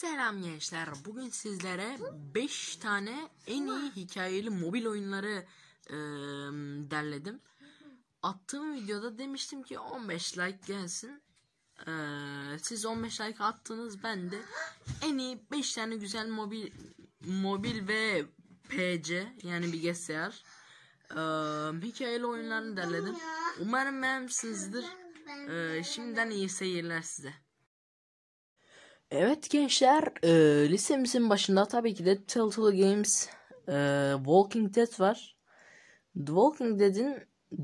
Selam gençler. Bugün sizlere 5 tane en iyi hikayeli mobil oyunları e, derledim. Attığım videoda demiştim ki 15 like gelsin. E, siz 15 like attınız. Ben de en iyi 5 tane güzel mobil mobil ve PC yani bilgisayar e, hikayeli oyunlarını derledim. Umarım beğenmişsinizdir. E, şimdiden iyi seyirler size. Evet gençler e, listemizin başında tabii ki de Telltale Games e, Walking Dead var. The Walking Dead'in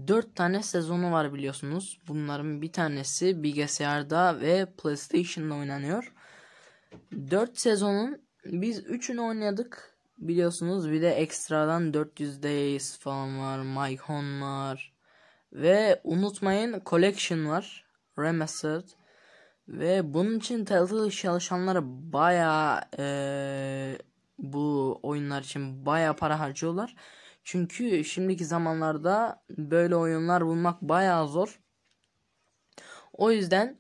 4 tane sezonu var biliyorsunuz. Bunların bir tanesi bilgisayarda ve PlayStation'da oynanıyor. 4 sezonun biz 3'ünü oynadık biliyorsunuz. Bir de ekstradan 400 Days falan var. Mycon var. Ve unutmayın Collection var. Remastered. Ve bunun için Telltale çalışanları baya e, bu oyunlar için baya para harcıyorlar. Çünkü şimdiki zamanlarda böyle oyunlar bulmak baya zor. O yüzden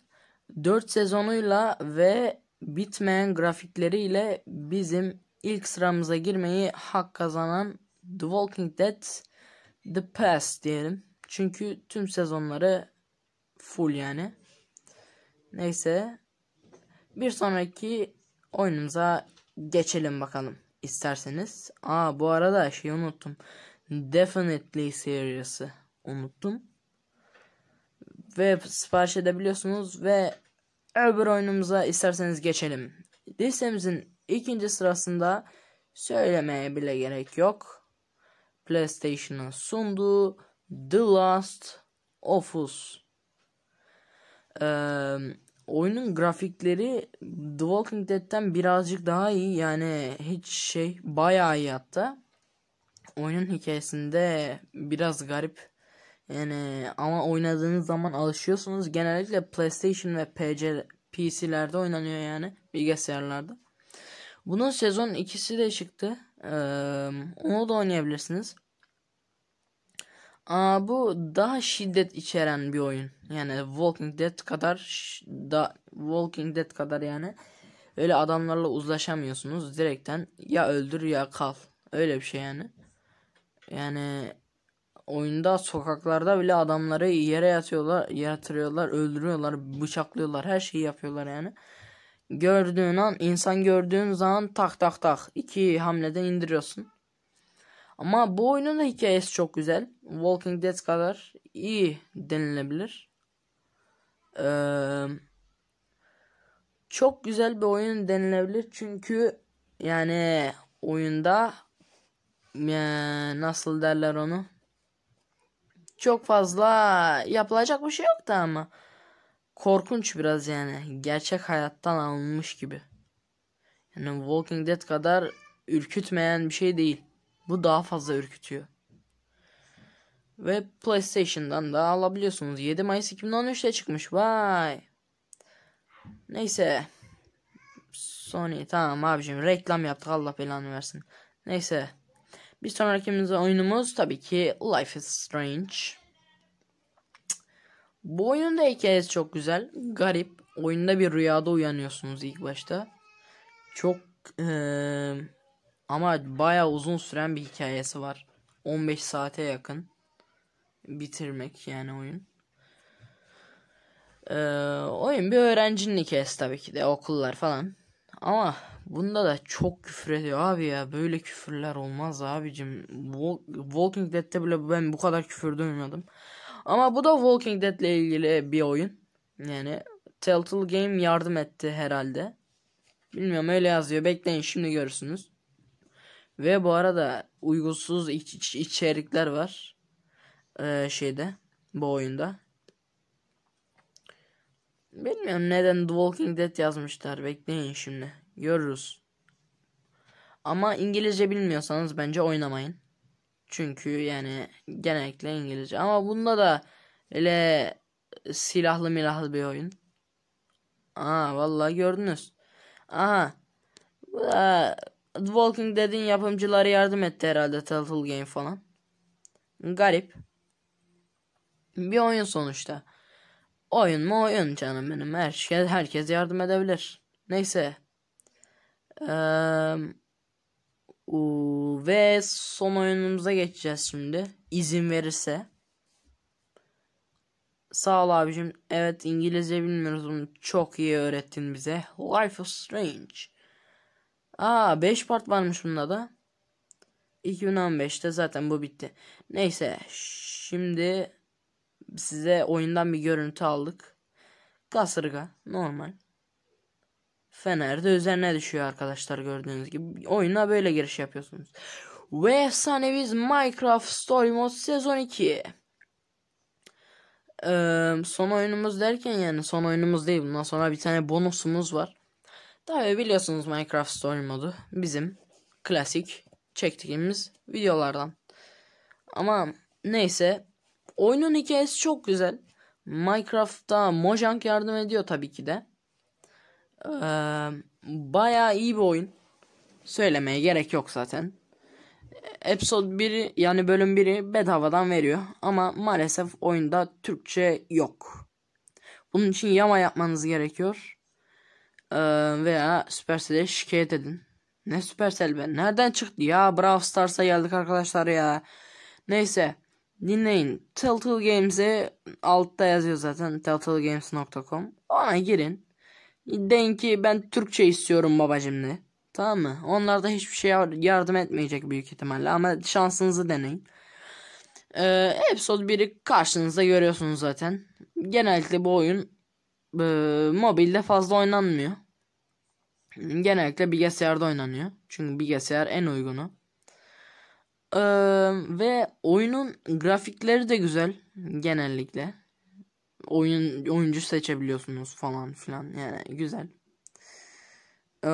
4 sezonuyla ve bitmeyen grafikleriyle bizim ilk sıramıza girmeyi hak kazanan The Walking Dead The Past diyelim. Çünkü tüm sezonları full yani. Neyse. Bir sonraki oyunumuza geçelim bakalım isterseniz. Aa bu arada şey unuttum. Definitely serisi unuttum. Ve sipariş edebiliyorsunuz ve öbür oyunumuza isterseniz geçelim. Listemizin ikinci sırasında söylemeye bile gerek yok. PlayStation'ın sunduğu The Last of Us. Ee, Oyunun grafikleri The Walking Dead'ten birazcık daha iyi. Yani hiç şey bayağı iyi hatta. Oyunun hikayesinde biraz garip. Yani ama oynadığınız zaman alışıyorsunuz. Genellikle PlayStation ve PC, PC'lerde oynanıyor yani bilgisayarlarda. Bunun sezon ikisi de çıktı. Ee, onu da oynayabilirsiniz. Aa, bu daha şiddet içeren bir oyun. Yani Walking Dead kadar da Walking Dead kadar yani. Öyle adamlarla uzlaşamıyorsunuz. Direkten ya öldür ya kal. Öyle bir şey yani. Yani oyunda sokaklarda bile adamları yere yatıyorlar, yatırıyorlar, öldürüyorlar, bıçaklıyorlar, her şeyi yapıyorlar yani. Gördüğün an, insan gördüğün zaman tak tak tak iki hamleden indiriyorsun. Ama bu oyunun da hikayesi çok güzel. Walking Dead kadar iyi denilebilir. Ee, çok güzel bir oyun denilebilir. Çünkü yani oyunda nasıl derler onu? Çok fazla yapılacak bir şey yok da ama korkunç biraz yani. Gerçek hayattan alınmış gibi. Yani Walking Dead kadar ürkütmeyen bir şey değil. Bu daha fazla ürkütüyor. Ve PlayStation'dan da alabiliyorsunuz. 7 Mayıs 2013'te çıkmış. Vay. Neyse. Sony tamam abicim reklam yaptık Allah belanı versin. Neyse. Bir sonraki oyunumuz tabii ki Life is Strange. Bu oyunun da hikayesi çok güzel. Garip. Oyunda bir rüyada uyanıyorsunuz ilk başta. Çok ee, ama baya uzun süren bir hikayesi var. 15 saate yakın bitirmek yani oyun. Ee, oyun bir öğrencinin hikayesi tabii ki de okullar falan. Ama bunda da çok küfür ediyor abi ya. Böyle küfürler olmaz abicim. Walking Dead'te bile ben bu kadar küfür duymuyordum. Ama bu da Walking Dead ile ilgili bir oyun. Yani Telltale Game yardım etti herhalde. Bilmiyorum öyle yazıyor. Bekleyin şimdi görürsünüz. Ve bu arada uygunsuz iç, iç, içerikler var. Ee, şeyde bu oyunda. Bilmiyorum neden The Walking Dead yazmışlar. Bekleyin şimdi. Görürüz. Ama İngilizce bilmiyorsanız bence oynamayın. Çünkü yani genellikle İngilizce. Ama bunda da öyle silahlı milahlı bir oyun. Aa vallahi gördünüz. Aha. Bu da The Walking Dead'in yapımcıları yardım etti herhalde Telltale Game falan. Garip. Bir oyun sonuçta. Oyun mu oyun canım benim. Her şey, herkes yardım edebilir. Neyse. Ee, ve son oyunumuza geçeceğiz şimdi. İzin verirse. Sağ ol abicim. Evet İngilizce bilmiyoruz. Bunu çok iyi öğrettin bize. Life is Strange. Aa 5 part varmış bunda da. 2015'te zaten bu bitti. Neyse şimdi size oyundan bir görüntü aldık. Kasırga normal. Fener de üzerine düşüyor arkadaşlar gördüğünüz gibi. Oyuna böyle giriş yapıyorsunuz. Ve efsaneviz Minecraft Story Mode Sezon 2. Ee, son oyunumuz derken yani son oyunumuz değil. Bundan sonra bir tane bonusumuz var. Tabi biliyorsunuz Minecraft Story modu bizim klasik çektiğimiz videolardan. Ama neyse oyunun hikayesi çok güzel. Minecraft'ta Mojang yardım ediyor tabii ki de. Ee, bayağı iyi bir oyun. Söylemeye gerek yok zaten. Episode 1 yani bölüm 1'i bedavadan veriyor ama maalesef oyunda Türkçe yok. Bunun için yama yapmanız gerekiyor. Ee, veya Supercell'e şikayet edin. Ne Supercell ben? Nereden çıktı ya? Brawl Stars'a geldik arkadaşlar ya. Neyse. Dinleyin. Telltale Games'i altta yazıyor zaten. telltalegames.com Ona girin. Deyin ki ben Türkçe istiyorum babacım ne. Tamam mı? Onlar da hiçbir şey yardım etmeyecek büyük ihtimalle. Ama şansınızı deneyin. Ee, episode 1'i karşınızda görüyorsunuz zaten. Genellikle bu oyun e, mobilde fazla oynanmıyor. Genellikle bilgisayarda oynanıyor. Çünkü bilgisayar en uygunu. E, ve oyunun grafikleri de güzel genellikle. Oyun oyuncu seçebiliyorsunuz falan filan yani güzel. E,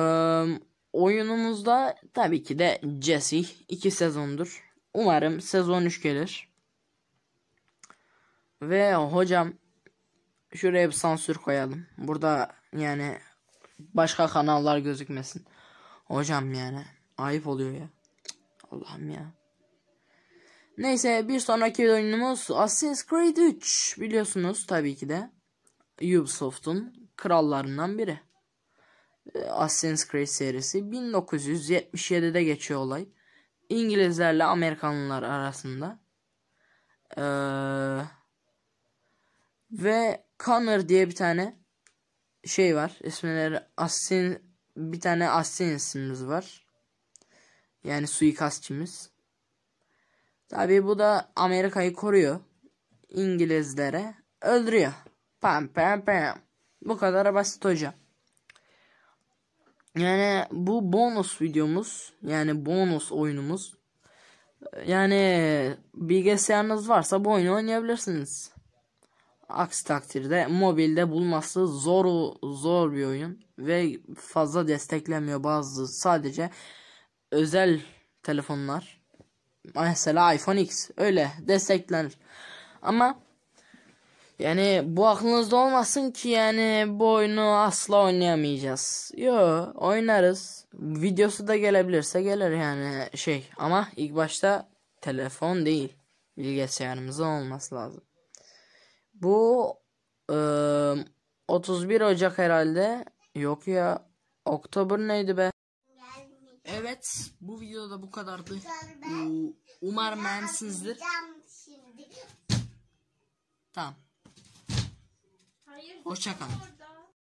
oyunumuzda tabii ki de Jesse iki sezondur. Umarım sezon 3 gelir. Ve hocam Şuraya bir sansür koyalım. Burada yani başka kanallar gözükmesin. Hocam yani ayıp oluyor ya. Allah'ım ya. Neyse bir sonraki oyunumuz Assassin's Creed 3 biliyorsunuz tabii ki de Ubisoft'un krallarından biri. Ee, Assassin's Creed serisi 1977'de geçiyor olay. İngilizlerle Amerikanlılar arasında. Ee, ve Connor diye bir tane şey var. İsimleri Asin bir tane Asin isimimiz var. Yani suikastçımız. Tabi bu da Amerika'yı koruyor. İngilizlere öldürüyor. Pam pam pam. Bu kadar basit hocam. Yani bu bonus videomuz yani bonus oyunumuz. Yani bilgisayarınız varsa bu oyunu oynayabilirsiniz. Aksi takdirde mobilde bulması zor zor bir oyun ve fazla desteklemiyor bazı sadece özel telefonlar. Mesela iPhone X öyle desteklenir. Ama yani bu aklınızda olmasın ki yani bu oyunu asla oynayamayacağız. Yo oynarız. Videosu da gelebilirse gelir yani şey ama ilk başta telefon değil bilgisayarımızın olması lazım. Bu e, 31 Ocak herhalde. Yok ya. Oktober neydi be? Evet bu videoda bu kadardı. Ben, Umarım beğenmişsinizdir. Tamam. Hoşçakalın.